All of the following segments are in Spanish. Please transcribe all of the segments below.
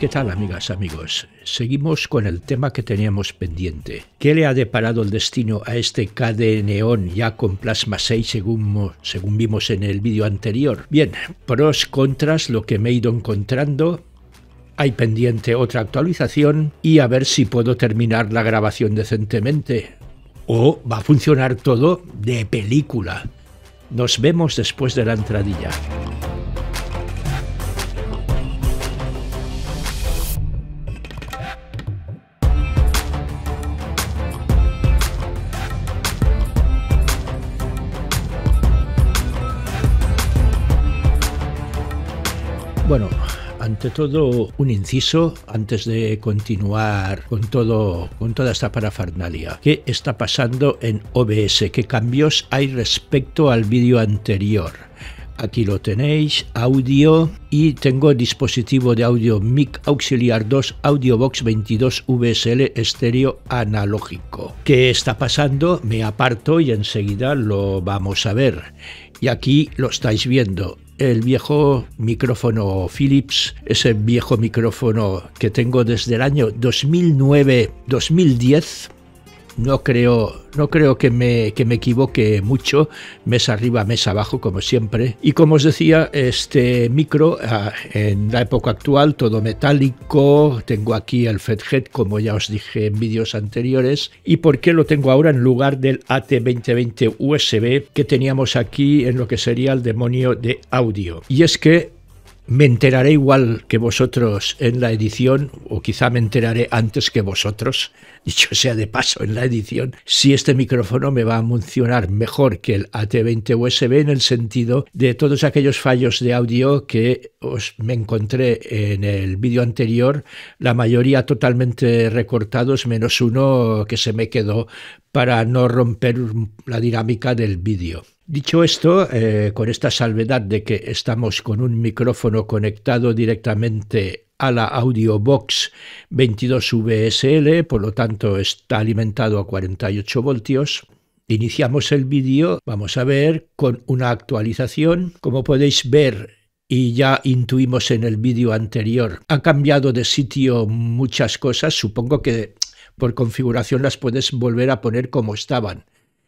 ¿Qué tal, amigas, amigos? Seguimos con el tema que teníamos pendiente. ¿Qué le ha deparado el destino a este KD Neon ya con Plasma 6 según, según vimos en el vídeo anterior? Bien, pros, contras, lo que me he ido encontrando, hay pendiente otra actualización y a ver si puedo terminar la grabación decentemente. O va a funcionar todo de película. Nos vemos después de la entradilla. Bueno, ante todo un inciso antes de continuar con todo con toda esta parafernalia. ¿Qué está pasando en OBS? ¿Qué cambios hay respecto al vídeo anterior? Aquí lo tenéis, audio y tengo dispositivo de audio mic auxiliar 2 AudioBox 22 VSL estéreo analógico. ¿Qué está pasando? Me aparto y enseguida lo vamos a ver. Y aquí lo estáis viendo el viejo micrófono Philips, ese viejo micrófono que tengo desde el año 2009-2010 no creo, no creo que, me, que me equivoque mucho, mes arriba, mes abajo, como siempre. Y como os decía, este micro ah, en la época actual, todo metálico, tengo aquí el Fethead, como ya os dije en vídeos anteriores, y por qué lo tengo ahora en lugar del AT2020 USB que teníamos aquí en lo que sería el demonio de audio. Y es que me enteraré igual que vosotros en la edición, o quizá me enteraré antes que vosotros, dicho sea de paso en la edición, si este micrófono me va a funcionar mejor que el AT20 USB en el sentido de todos aquellos fallos de audio que os me encontré en el vídeo anterior, la mayoría totalmente recortados, menos uno que se me quedó para no romper la dinámica del vídeo. Dicho esto, eh, con esta salvedad de que estamos con un micrófono conectado directamente a la audio box 22 VSL, por lo tanto está alimentado a 48 voltios, Iniciamos el vídeo, vamos a ver, con una actualización. Como podéis ver y ya intuimos en el vídeo anterior, ha cambiado de sitio muchas cosas, supongo que por configuración las puedes volver a poner como estaban.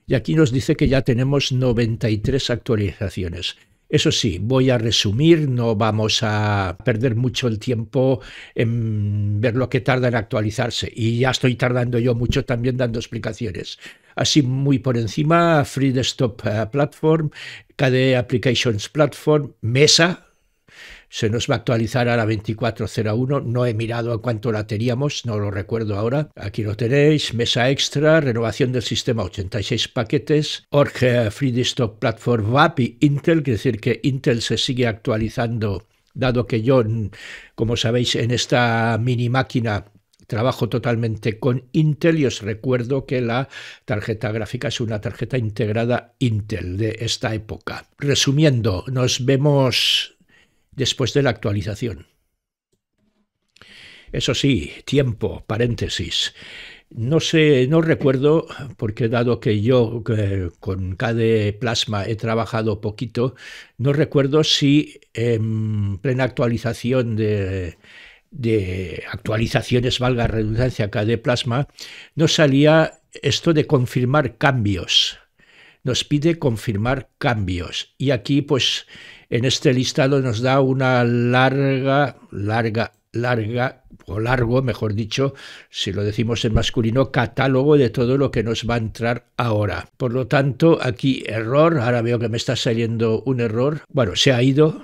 Y aquí nos dice que ya tenemos 93 actualizaciones. Eso sí, voy a resumir, no vamos a perder mucho el tiempo en ver lo que tarda en actualizarse. Y ya estoy tardando yo mucho también dando explicaciones. Así muy por encima, Free Desktop eh, Platform, KDE Applications Platform, Mesa, se nos va a actualizar a la 2401. No he mirado a cuánto la teníamos, no lo recuerdo ahora. Aquí lo tenéis, mesa extra, renovación del sistema, 86 paquetes, Orge, Free Platform VAP y Intel, quiere decir que Intel se sigue actualizando, dado que yo, como sabéis, en esta mini máquina trabajo totalmente con Intel y os recuerdo que la tarjeta gráfica es una tarjeta integrada Intel de esta época. Resumiendo, nos vemos después de la actualización. Eso sí, tiempo, paréntesis. No sé, no recuerdo, porque dado que yo eh, con KDE Plasma he trabajado poquito, no recuerdo si en plena actualización de, actualizaciones, valga redundancia, KDE Plasma, no salía esto de confirmar cambios nos pide confirmar cambios. Y aquí, pues, en este listado nos da una larga, larga, larga, o largo, mejor dicho, si lo decimos en masculino, catálogo de todo lo que nos va a entrar ahora. Por lo tanto, aquí error, ahora veo que me está saliendo un error. Bueno, se ha ido.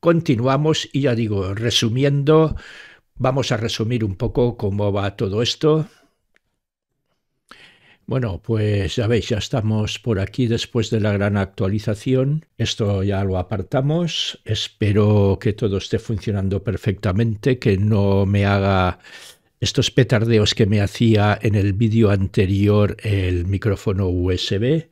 Continuamos y ya digo, resumiendo, vamos a resumir un poco cómo va todo esto. Bueno, pues ya veis, ya estamos por aquí después de la gran actualización. Esto ya lo apartamos. Espero que todo esté funcionando perfectamente, que no me haga estos petardeos que me hacía en el vídeo anterior el micrófono USB.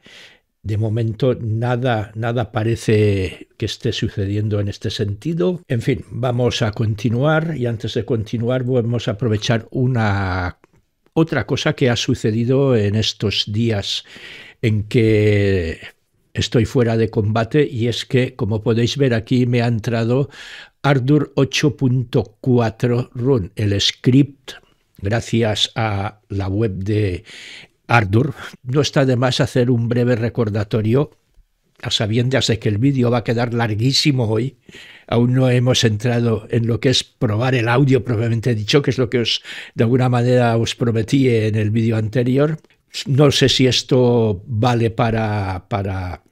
De momento nada, nada parece que esté sucediendo en este sentido. En fin, vamos a continuar y antes de continuar vamos a aprovechar una otra cosa que ha sucedido en estos días en que estoy fuera de combate y es que, como podéis ver aquí, me ha entrado Ardur 8.4 Run, el script, gracias a la web de Ardur, No está de más hacer un breve recordatorio a sabiendas de que el vídeo va a quedar larguísimo hoy, aún no hemos entrado en lo que es probar el audio propiamente dicho, que es lo que os de alguna manera os prometí en el vídeo anterior. No sé si esto vale para, para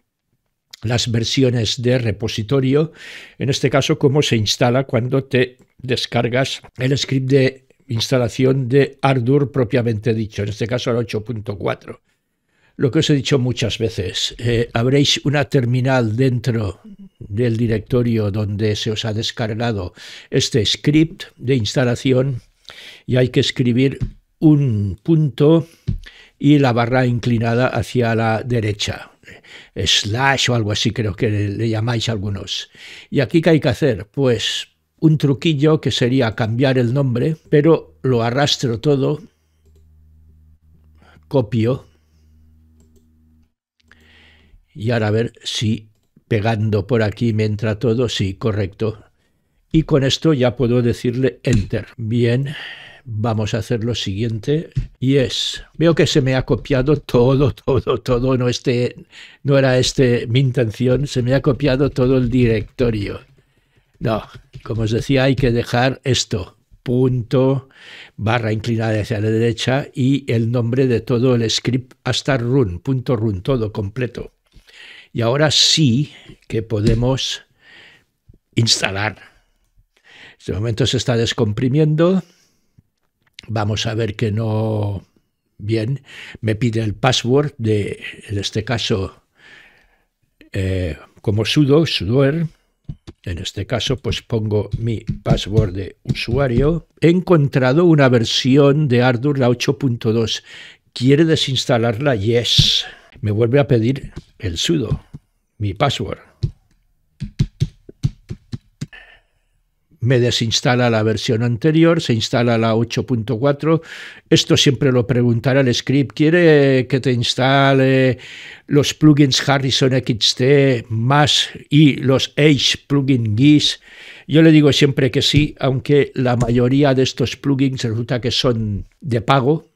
las versiones de repositorio, en este caso cómo se instala cuando te descargas el script de instalación de Ardour propiamente dicho, en este caso el 8.4 lo que os he dicho muchas veces, eh, habréis una terminal dentro del directorio donde se os ha descargado este script de instalación y hay que escribir un punto y la barra inclinada hacia la derecha, slash o algo así creo que le llamáis algunos. ¿Y aquí qué hay que hacer? Pues un truquillo que sería cambiar el nombre, pero lo arrastro todo, copio y ahora a ver si pegando por aquí me entra todo. Sí, correcto. Y con esto ya puedo decirle Enter. Bien, vamos a hacer lo siguiente. Y es, veo que se me ha copiado todo, todo, todo. No, este, no era este mi intención. Se me ha copiado todo el directorio. No, como os decía, hay que dejar esto. Punto, barra inclinada hacia la derecha y el nombre de todo el script hasta run, punto run, todo completo. Y ahora sí que podemos instalar. Este momento se está descomprimiendo. Vamos a ver que no... Bien, me pide el password de, en este caso, eh, como sudo, sudoer. En este caso, pues pongo mi password de usuario. He encontrado una versión de Arduino la 8.2. ¿Quiere desinstalarla? Yes me vuelve a pedir el sudo, mi password. Me desinstala la versión anterior, se instala la 8.4. Esto siempre lo preguntará el script. ¿Quiere que te instale los plugins Harrison XT más y los Edge plugin GIS? Yo le digo siempre que sí, aunque la mayoría de estos plugins resulta que son de pago,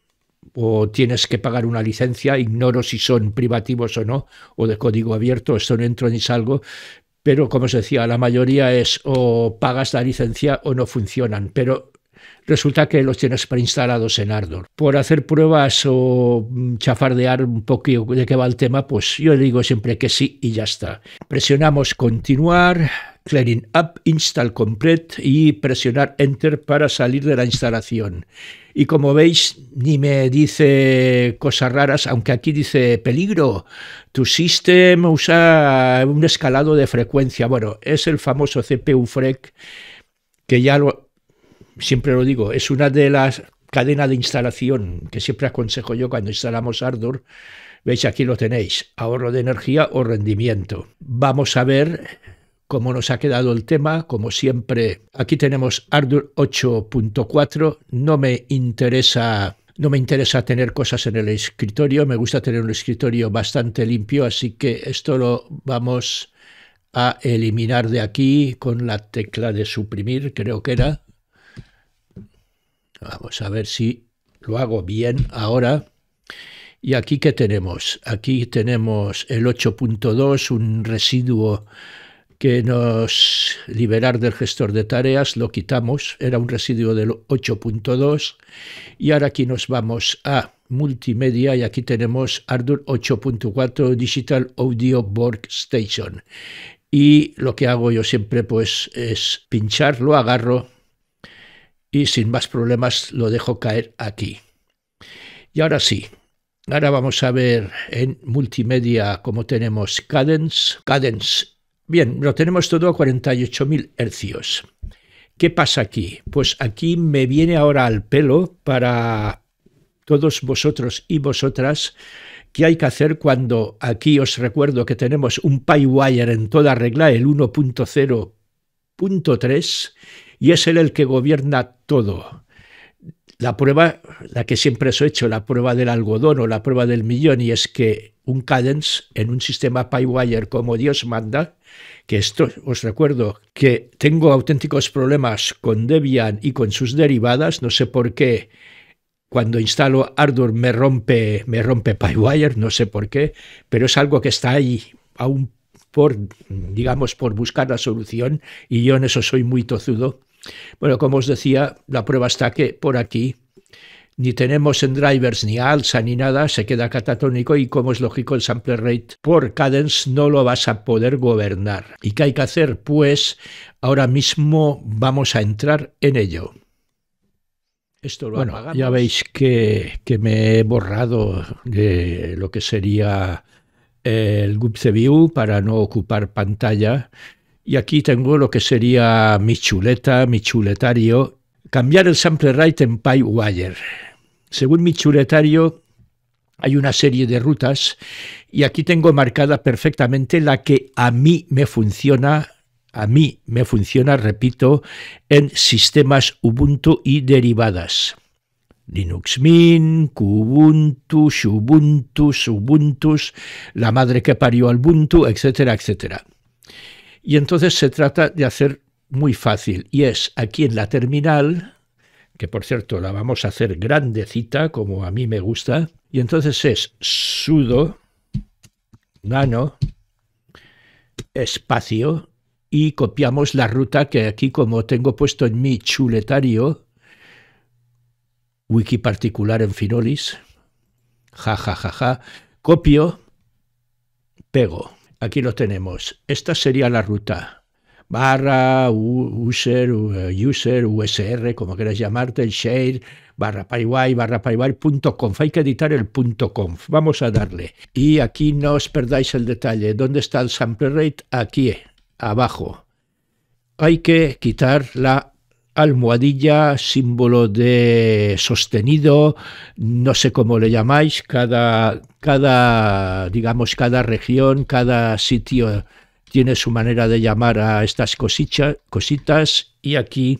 o tienes que pagar una licencia, ignoro si son privativos o no, o de código abierto, esto no entro ni salgo, pero como os decía, la mayoría es o pagas la licencia o no funcionan, pero Resulta que los tienes preinstalados en Ardor. Por hacer pruebas o mm, chafardear un poquito de qué va el tema, pues yo digo siempre que sí y ya está. Presionamos continuar, clearing up, install complete y presionar enter para salir de la instalación. Y como veis, ni me dice cosas raras, aunque aquí dice peligro, tu sistema usa un escalado de frecuencia. Bueno, es el famoso CPU FREC que ya lo siempre lo digo, es una de las cadenas de instalación que siempre aconsejo yo cuando instalamos ardor Veis, aquí lo tenéis, ahorro de energía o rendimiento. Vamos a ver cómo nos ha quedado el tema, como siempre. Aquí tenemos Ardour 8.4, no me interesa no me interesa tener cosas en el escritorio, me gusta tener un escritorio bastante limpio, así que esto lo vamos a eliminar de aquí con la tecla de suprimir, creo que era. Vamos a ver si lo hago bien ahora. Y aquí que tenemos, aquí tenemos el 8.2, un residuo que nos liberar del gestor de tareas, lo quitamos, era un residuo del 8.2 y ahora aquí nos vamos a multimedia y aquí tenemos Ardour 8.4 Digital Audio Workstation. Y lo que hago yo siempre pues es lo agarro y sin más problemas lo dejo caer aquí. Y ahora sí, ahora vamos a ver en multimedia cómo tenemos Cadence. Cadence, bien, lo tenemos todo a 48.000 hercios. ¿Qué pasa aquí? Pues aquí me viene ahora al pelo para todos vosotros y vosotras qué hay que hacer cuando aquí os recuerdo que tenemos un PyWire en toda regla, el 1.0.3, y es Él el que gobierna todo. La prueba, la que siempre he hecho, la prueba del algodón o la prueba del millón, y es que un cadence en un sistema PyWire como Dios manda, que esto os recuerdo que tengo auténticos problemas con Debian y con sus derivadas, no sé por qué cuando instalo hardware me rompe, me rompe PyWire, no sé por qué, pero es algo que está ahí aún por, digamos, por buscar la solución y yo en eso soy muy tozudo. Bueno, como os decía, la prueba está que por aquí ni tenemos en drivers ni alza ni nada, se queda catatónico y como es lógico el sample rate por cadence no lo vas a poder gobernar. ¿Y qué hay que hacer? Pues ahora mismo vamos a entrar en ello. Esto lo bueno, ya veis que, que, me he borrado de lo que sería el View para no ocupar pantalla. Y aquí tengo lo que sería mi chuleta, mi chuletario. Cambiar el sample right en PyWire. Según mi chuletario, hay una serie de rutas y aquí tengo marcada perfectamente la que a mí me funciona a mí me funciona, repito, en sistemas Ubuntu y derivadas. Linux Mint, Kubuntu, ubuntu Ubuntu, la madre que parió al Ubuntu, etcétera, etcétera. Y entonces se trata de hacer muy fácil, y es aquí en la terminal, que por cierto la vamos a hacer grandecita, como a mí me gusta, y entonces es sudo nano espacio y copiamos la ruta que aquí como tengo puesto en mi chuletario wiki particular en Finolis ja ja ja ja copio pego Aquí lo tenemos. Esta sería la ruta. Barra, user, eh, user, USR, como quieras llamarte, el share, barra payway, barra payway, Hay que editar el conf. Vamos a darle. Y aquí no os perdáis el detalle. ¿Dónde está el sample rate? Aquí, abajo. Hay que quitar la almohadilla, símbolo de sostenido, no sé cómo le llamáis, cada, cada, digamos, cada región, cada sitio tiene su manera de llamar a estas cosicha, cositas y aquí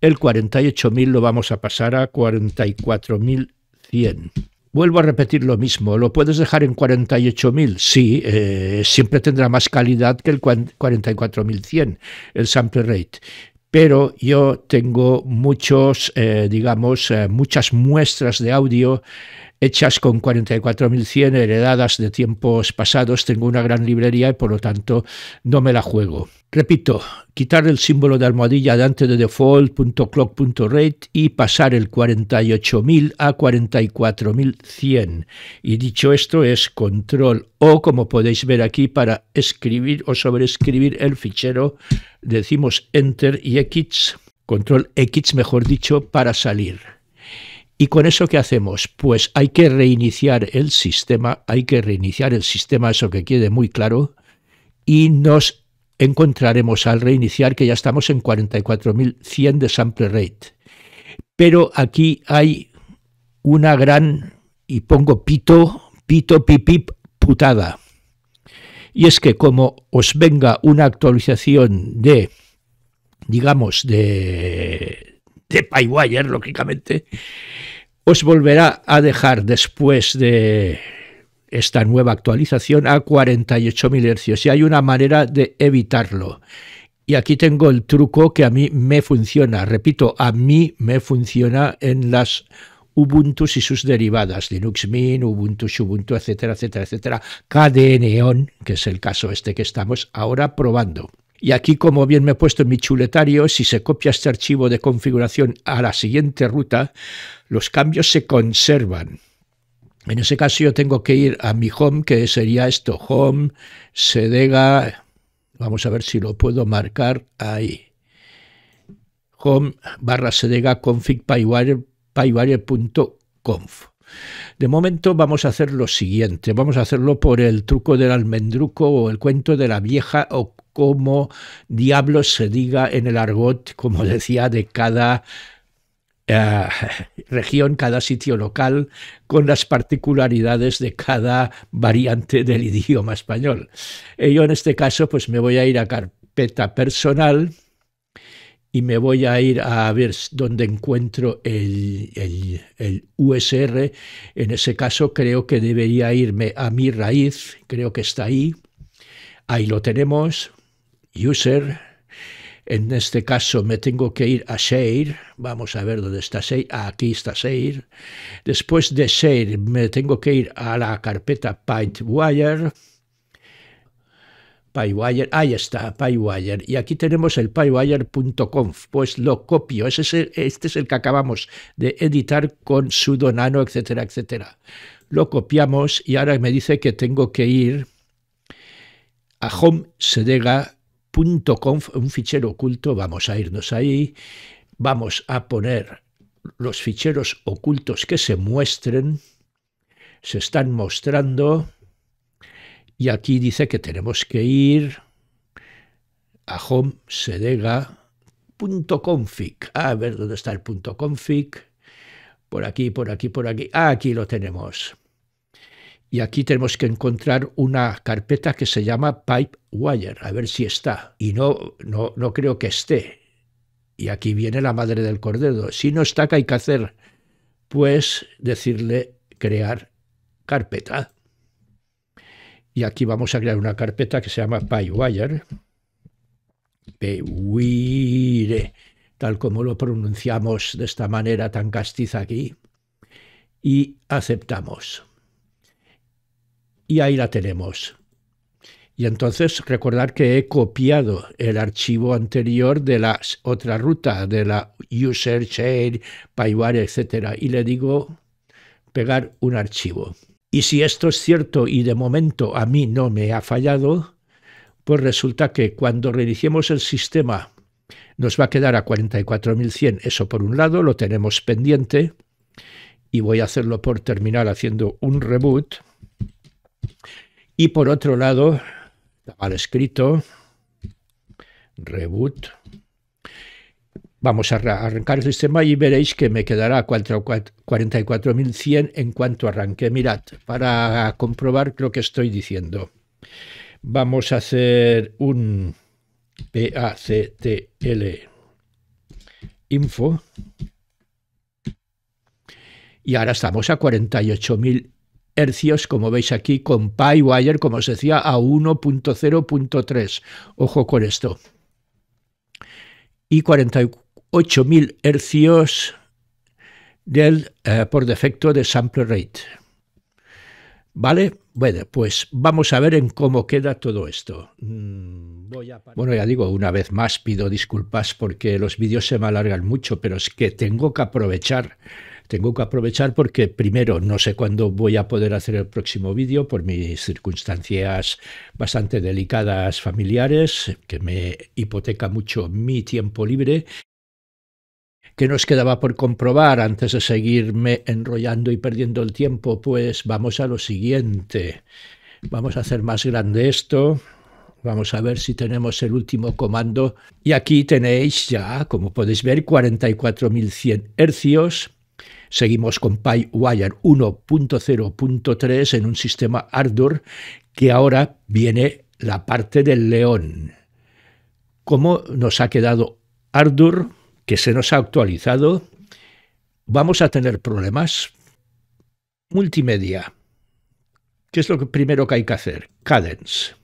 el 48.000 lo vamos a pasar a 44.100. Vuelvo a repetir lo mismo, ¿lo puedes dejar en 48.000? Sí, eh, siempre tendrá más calidad que el 44.100, el sample rate, pero yo tengo muchos, eh, digamos, eh, muchas muestras de audio hechas con 44.100 heredadas de tiempos pasados, tengo una gran librería y por lo tanto no me la juego. Repito, quitar el símbolo de almohadilla antes de default.clock.rate y pasar el 48.000 a 44.100. Y dicho esto es control o, como podéis ver aquí, para escribir o sobreescribir el fichero, decimos enter y x, control x mejor dicho, para salir. ¿Y con eso qué hacemos? Pues hay que reiniciar el sistema, hay que reiniciar el sistema, eso que quede muy claro, y nos encontraremos al reiniciar que ya estamos en 44.100 de sample rate. Pero aquí hay una gran, y pongo pito, pito, pipip, putada. Y es que como os venga una actualización de, digamos, de, de PyWire, lógicamente, os volverá a dejar después de esta nueva actualización a 48.000 Hz. Y hay una manera de evitarlo. Y aquí tengo el truco que a mí me funciona. Repito, a mí me funciona en las Ubuntu y sus derivadas, Linux Mint, Ubuntu, Ubuntu, etcétera, etcétera, etcétera, Neon, e que es el caso este que estamos ahora probando. Y aquí, como bien me he puesto en mi chuletario, si se copia este archivo de configuración a la siguiente ruta, los cambios se conservan. En ese caso yo tengo que ir a mi home, que sería esto, home, sedega, vamos a ver si lo puedo marcar ahí. Home barra sedega config de momento vamos a hacer lo siguiente, vamos a hacerlo por el truco del almendruco o el cuento de la vieja o como diablos se diga en el argot, como decía, de cada eh, región, cada sitio local, con las particularidades de cada variante del idioma español. Eh, yo en este caso pues me voy a ir a carpeta personal y me voy a ir a ver dónde encuentro el, USR. En ese caso creo que debería irme a mi raíz, creo que está ahí. Ahí lo tenemos, user. En este caso me tengo que ir a Share, vamos a ver dónde está Share, aquí está Share. Después de Share me tengo que ir a la carpeta wire PyWire, ahí está, PyWire. Y aquí tenemos el pywire.conf, pues lo copio. este es el que acabamos de editar con sudo nano, etcétera, etcétera. Lo copiamos y ahora me dice que tengo que ir a homesedega.conf, un fichero oculto. Vamos a irnos ahí. Vamos a poner los ficheros ocultos que se muestren. Se están mostrando. Y aquí dice que tenemos que ir a homesedega.config. Ah, a ver dónde está el punto config. Por aquí, por aquí, por aquí. Ah, aquí lo tenemos. Y aquí tenemos que encontrar una carpeta que se llama Pipewire, a ver si está. Y no, no, no creo que esté. Y aquí viene la madre del cordero. Si no está, ¿qué hay que hacer? Pues decirle crear carpeta. Y aquí vamos a crear una carpeta que se llama PyWire. PyWire, tal como lo pronunciamos de esta manera tan castiza aquí. Y aceptamos. Y ahí la tenemos. Y entonces recordar que he copiado el archivo anterior de la otra ruta, de la user share, Pywire, etc. Y le digo pegar un archivo. Y si esto es cierto y de momento a mí no me ha fallado, pues resulta que cuando reiniciemos el sistema nos va a quedar a 44.100. Eso por un lado lo tenemos pendiente y voy a hacerlo por terminar haciendo un reboot. Y por otro lado, está mal escrito, reboot, Vamos a arrancar el sistema y veréis que me quedará 44.100 en cuanto arranque. Mirad, para comprobar lo que estoy diciendo. Vamos a hacer un PACTL info. Y ahora estamos a 48.000 hercios, como veis aquí, con PyWire, como os decía, a 1.0.3. Ojo con esto. Y 44. 8000 hercios del, eh, por defecto de sample rate. ¿Vale? Bueno, pues vamos a ver en cómo queda todo esto. Mm, bueno, ya digo, una vez más pido disculpas porque los vídeos se me alargan mucho, pero es que tengo que aprovechar. Tengo que aprovechar porque primero no sé cuándo voy a poder hacer el próximo vídeo por mis circunstancias bastante delicadas familiares, que me hipoteca mucho mi tiempo libre ¿Qué nos quedaba por comprobar antes de seguirme enrollando y perdiendo el tiempo? Pues vamos a lo siguiente. Vamos a hacer más grande esto. Vamos a ver si tenemos el último comando. Y aquí tenéis ya, como podéis ver, 44.100 hercios. Seguimos con PyWire 1.0.3 en un sistema Ardour que ahora viene la parte del león. ¿Cómo nos ha quedado Ardour? que se nos ha actualizado, vamos a tener problemas. Multimedia. ¿Qué es lo primero que hay que hacer? Cadence.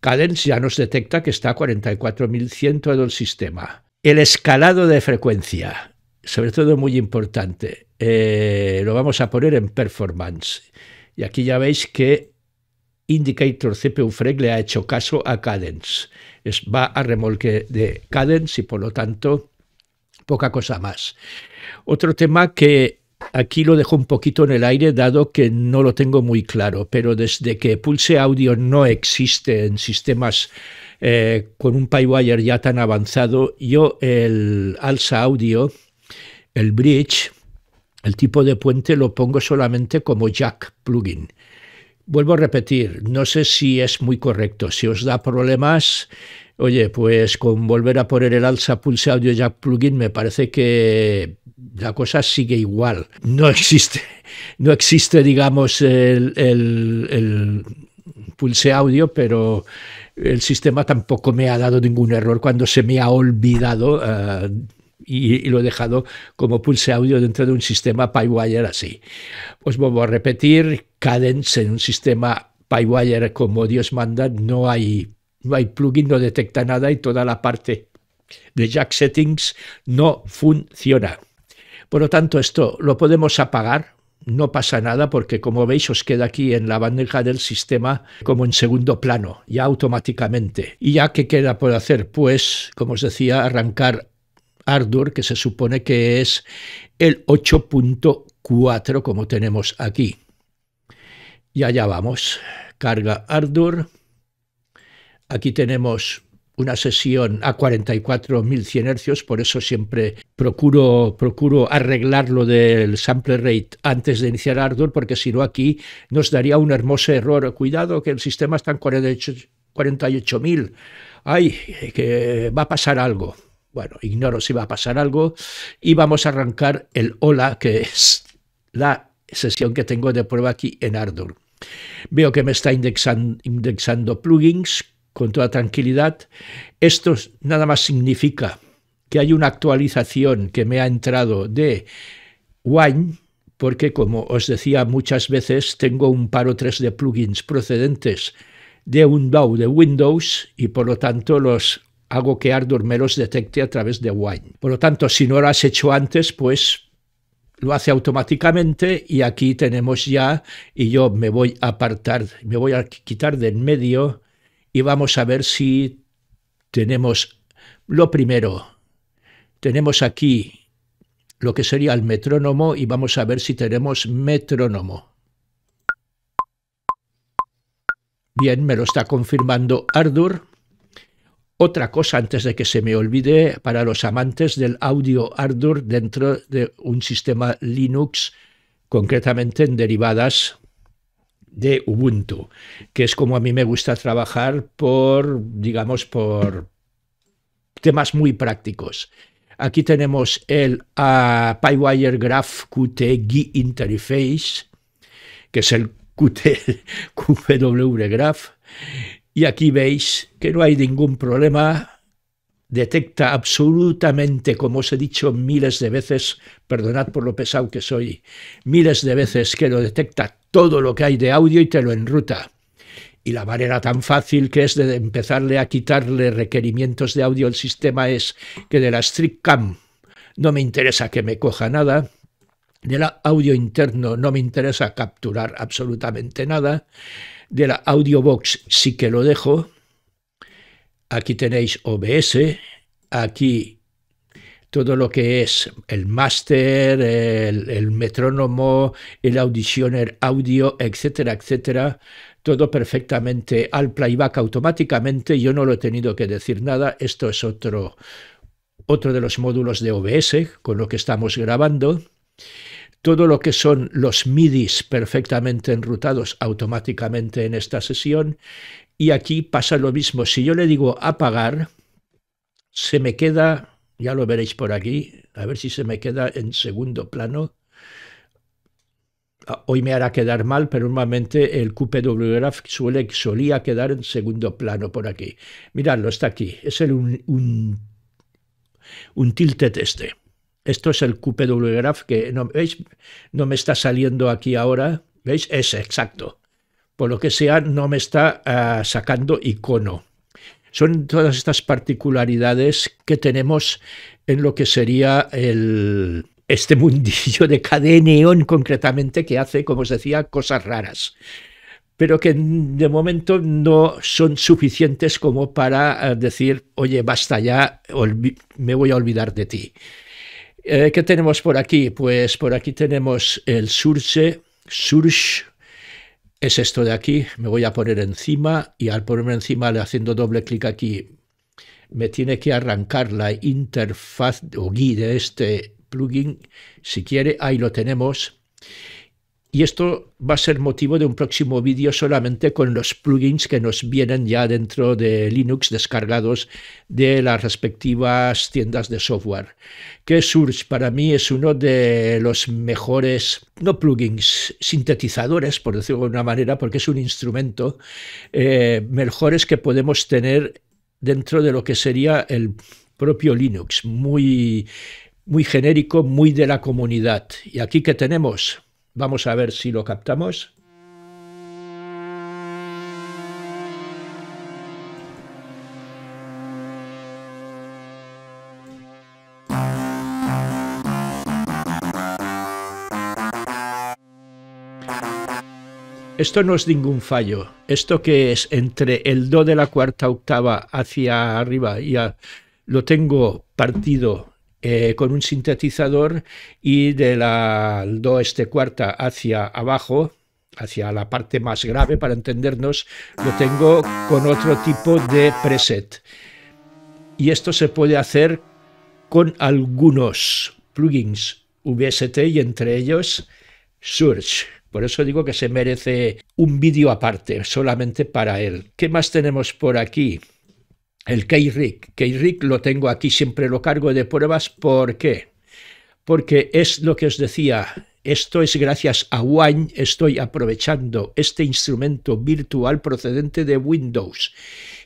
Cadence ya nos detecta que está a 44.100 en el sistema. El escalado de frecuencia, sobre todo muy importante, eh, lo vamos a poner en performance. Y aquí ya veis que Indicator CPU Freg le ha hecho caso a Cadence. va a remolque de Cadence y por lo tanto poca cosa más. Otro tema que aquí lo dejo un poquito en el aire dado que no lo tengo muy claro, pero desde que Pulse Audio no existe en sistemas eh, con un PyWire ya tan avanzado, yo el alza audio, el bridge, el tipo de puente lo pongo solamente como jack plugin. Vuelvo a repetir, no sé si es muy correcto. Si os da problemas, oye, pues con volver a poner el alza Pulse Audio Jack plugin me parece que la cosa sigue igual. No existe, no existe, digamos, el, Pulse Audio, pero el sistema tampoco me ha dado ningún error cuando se me ha olvidado eh, y, lo he dejado como pulse audio dentro de un sistema PyWire así. pues vuelvo a repetir, Cadence en un sistema PyWire como Dios manda, no hay, no hay plugin, no detecta nada y toda la parte de Jack Settings no funciona. Por lo tanto, esto lo podemos apagar, no pasa nada porque como veis os queda aquí en la bandeja del sistema como en segundo plano, ya automáticamente. ¿Y ya qué queda por hacer? Pues, como os decía, arrancar Ardour, que se supone que es el 8.4 como tenemos aquí. Y allá vamos. Carga Ardor. Aquí tenemos una sesión a 44.100 hercios, por eso siempre procuro, procuro arreglar lo del sample rate antes de iniciar Ardour, porque si no aquí nos daría un hermoso error. Cuidado que el sistema está en 48.000. ¡Ay! Que va a pasar algo bueno, ignoro si va a pasar algo, y vamos a arrancar el hola, que es la sesión que tengo de prueba aquí en Ardor. Veo que me está indexando plugins con toda tranquilidad. Esto nada más significa que hay una actualización que me ha entrado de Wine, porque como os decía muchas veces, tengo un paro 3 de plugins procedentes de un DAW de Windows y por lo tanto los hago que Ardur me los detecte a través de Wine. Por lo tanto, si no lo has hecho antes, pues lo hace automáticamente y aquí tenemos ya, y yo me voy a apartar, me voy a quitar de en medio y vamos a ver si tenemos lo primero. Tenemos aquí lo que sería el metrónomo y vamos a ver si tenemos metrónomo. Bien, me lo está confirmando Ardur. Otra cosa antes de que se me olvide para los amantes del audio Ardour dentro de un sistema Linux, concretamente en derivadas de Ubuntu, que es como a mí me gusta trabajar por, digamos, por temas muy prácticos. Aquí tenemos el ah, PyWire Graph Qt GUI Interface, que es el Qt Graph, y aquí veis que no hay ningún problema, detecta absolutamente, como os he dicho miles de veces, perdonad por lo pesado que soy, miles de veces que lo detecta todo lo que hay de audio y te lo enruta. Y la manera tan fácil que es de empezarle a quitarle requerimientos de audio al sistema es que de la Strict Cam no me interesa que me coja nada, del audio interno no me interesa capturar absolutamente nada, de la box sí que lo dejo. Aquí tenéis OBS, aquí todo lo que es el máster, el, metrónomo, el auditioner audio, etcétera, etcétera. Todo perfectamente al playback automáticamente. Yo no lo he tenido que decir nada. Esto es otro, otro de los módulos de OBS con lo que estamos grabando todo lo que son los MIDIs perfectamente enrutados automáticamente en esta sesión. Y aquí pasa lo mismo. Si yo le digo apagar, se me queda, ya lo veréis por aquí, a ver si se me queda en segundo plano. Ah, hoy me hará quedar mal, pero normalmente el QPW Graph suele, solía quedar en segundo plano por aquí. Miradlo, está aquí. Es el un, un, un este. Esto es el QPW Graph que no, no me está saliendo aquí ahora. ¿Veis? Es exacto. Por lo que sea, no me está ah, sacando icono. Son todas estas particularidades que tenemos en lo que sería este mundillo de cadeneón concretamente que hace, como os decía, cosas raras pero que de momento no son suficientes como para ah, decir, oye, basta ya, me voy a olvidar de ti. Eh, ¿Qué tenemos por aquí? Pues por aquí tenemos el Surge, Surge, es esto de aquí, me voy a poner encima y al ponerme encima haciendo doble clic aquí me tiene que arrancar la interfaz o guía de este plugin, si quiere, ahí lo tenemos. Y esto va a ser motivo de un próximo vídeo solamente con los plugins que nos vienen ya dentro de Linux descargados de las respectivas tiendas de software. Que Surge para mí es uno de los mejores, no plugins, sintetizadores, por decirlo de una manera, porque es un instrumento, eh, mejores que podemos tener dentro de lo que sería el propio Linux. Muy muy genérico, muy de la comunidad. ¿Y aquí que tenemos? Vamos a ver si lo captamos. Esto no es ningún fallo. Esto que es entre el do de la cuarta octava hacia arriba y lo tengo partido eh, con un sintetizador y de la do este cuarta hacia abajo, hacia la parte más grave para entendernos, lo tengo con otro tipo de preset. Y esto se puede hacer con algunos plugins VST y entre ellos Surge. Por eso digo que se merece un vídeo aparte, solamente para él. ¿Qué más tenemos por aquí? el K-Rig. k lo tengo aquí, siempre lo cargo de pruebas. ¿Por qué? Porque es lo que os decía, esto es gracias a Wine, estoy aprovechando este instrumento virtual procedente de Windows.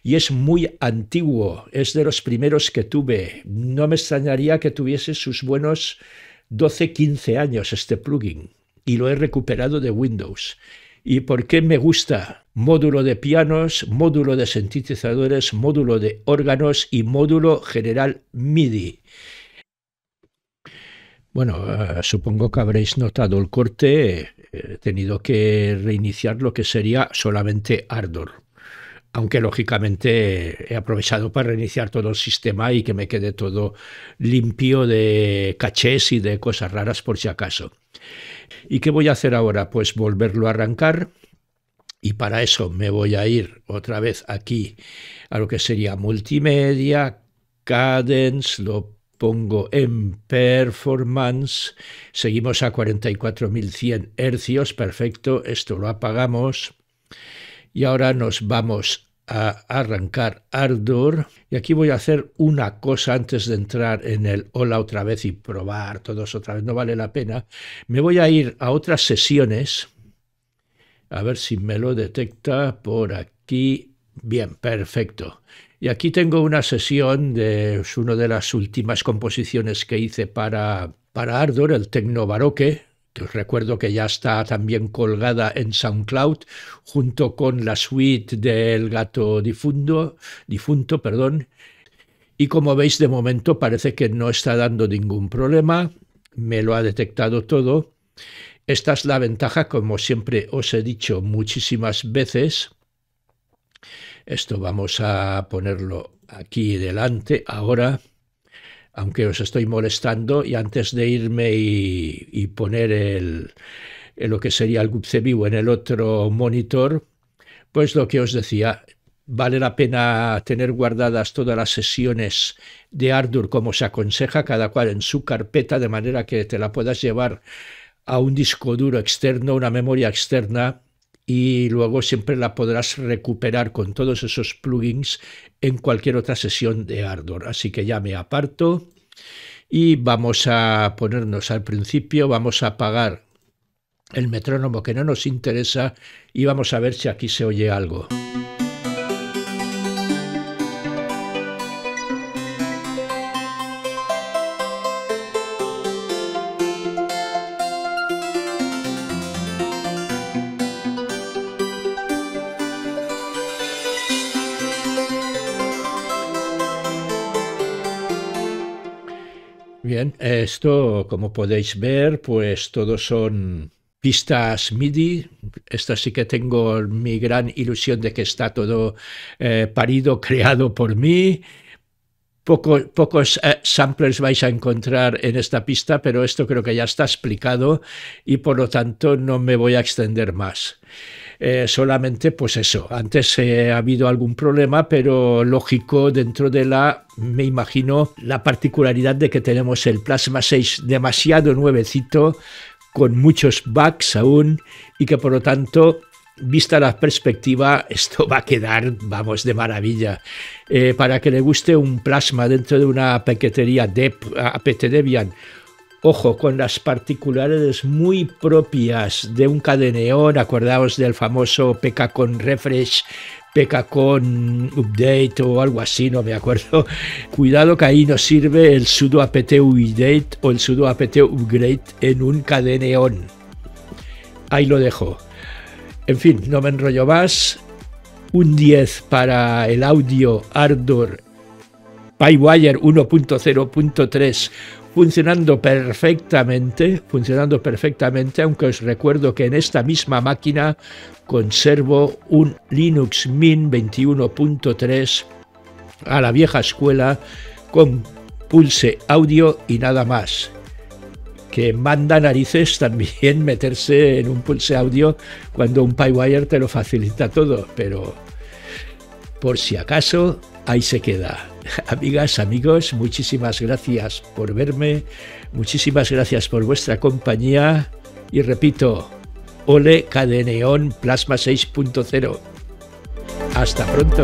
Y es muy antiguo, es de los primeros que tuve. No me extrañaría que tuviese sus buenos 12-15 años este plugin. Y lo he recuperado de Windows y por qué me gusta. Módulo de pianos, módulo de sintetizadores, módulo de órganos y módulo general MIDI. Bueno, eh, supongo que habréis notado el corte. He tenido que reiniciar lo que sería solamente Ardor. Aunque lógicamente he aprovechado para reiniciar todo el sistema y que me quede todo limpio de cachés y de cosas raras por si acaso. ¿Y qué voy a hacer ahora? Pues volverlo a arrancar y para eso me voy a ir otra vez aquí a lo que sería multimedia, cadence, lo pongo en performance, seguimos a 44.100 hercios, perfecto, esto lo apagamos y ahora nos vamos a arrancar Ardor. Y aquí voy a hacer una cosa antes de entrar en el hola otra vez y probar todos otra vez, no vale la pena. Me voy a ir a otras sesiones, a ver si me lo detecta por aquí. Bien, perfecto. Y aquí tengo una sesión de es una de las últimas composiciones que hice para, para Ardor, el Tecno Baroque, os recuerdo que ya está también colgada en SoundCloud, junto con la suite del gato difunto, difunto perdón. y como veis de momento parece que no está dando ningún problema, me lo ha detectado todo. Esta es la ventaja, como siempre os he dicho muchísimas veces. Esto vamos a ponerlo aquí delante ahora aunque os estoy molestando, y antes de irme y, poner el, lo que sería el Vivo en el otro monitor, pues lo que os decía, vale la pena tener guardadas todas las sesiones de Ardour como se aconseja, cada cual en su carpeta, de manera que te la puedas llevar a un disco duro externo, una memoria externa, y luego siempre la podrás recuperar con todos esos plugins en cualquier otra sesión de Ardor. Así que ya me aparto y vamos a ponernos al principio, vamos a apagar el metrónomo que no nos interesa y vamos a ver si aquí se oye algo. Esto, como podéis ver, pues todos son pistas MIDI. esto sí que tengo mi gran ilusión de que está todo eh, parido, creado por mí. pocos eh, samplers vais a encontrar en esta pista, pero esto creo que ya está explicado y por lo tanto no me voy a extender más. Eh, solamente, pues eso, antes eh, ha habido algún problema, pero lógico dentro de la, me imagino, la particularidad de que tenemos el Plasma 6 demasiado nuevecito, con muchos bugs aún, y que por lo tanto vista la perspectiva, esto va a quedar, vamos, de maravilla. Eh, para que le guste un plasma dentro de una paquetería de apt Debian Ojo, con las particularidades muy propias de un cadeneón, acordaos del famoso PK con refresh, PK con update o algo así, no me acuerdo. Cuidado que ahí nos sirve el sudo apt update o el sudo apt upgrade en un cadeneón. Ahí lo dejo. En fin, no me enrollo más. Un 10 para el audio Ardor PyWire 1.0.3 funcionando perfectamente, funcionando perfectamente, aunque os recuerdo que en esta misma máquina conservo un Linux Mint 21.3 a la vieja escuela con pulse audio y nada más. Que manda narices también meterse en un pulse audio cuando un PyWire te lo facilita todo, pero por si acaso, ahí se queda. Amigas, amigos, muchísimas gracias por verme, muchísimas gracias por vuestra compañía y repito, Ole Cadeneón Plasma 6.0. Hasta pronto.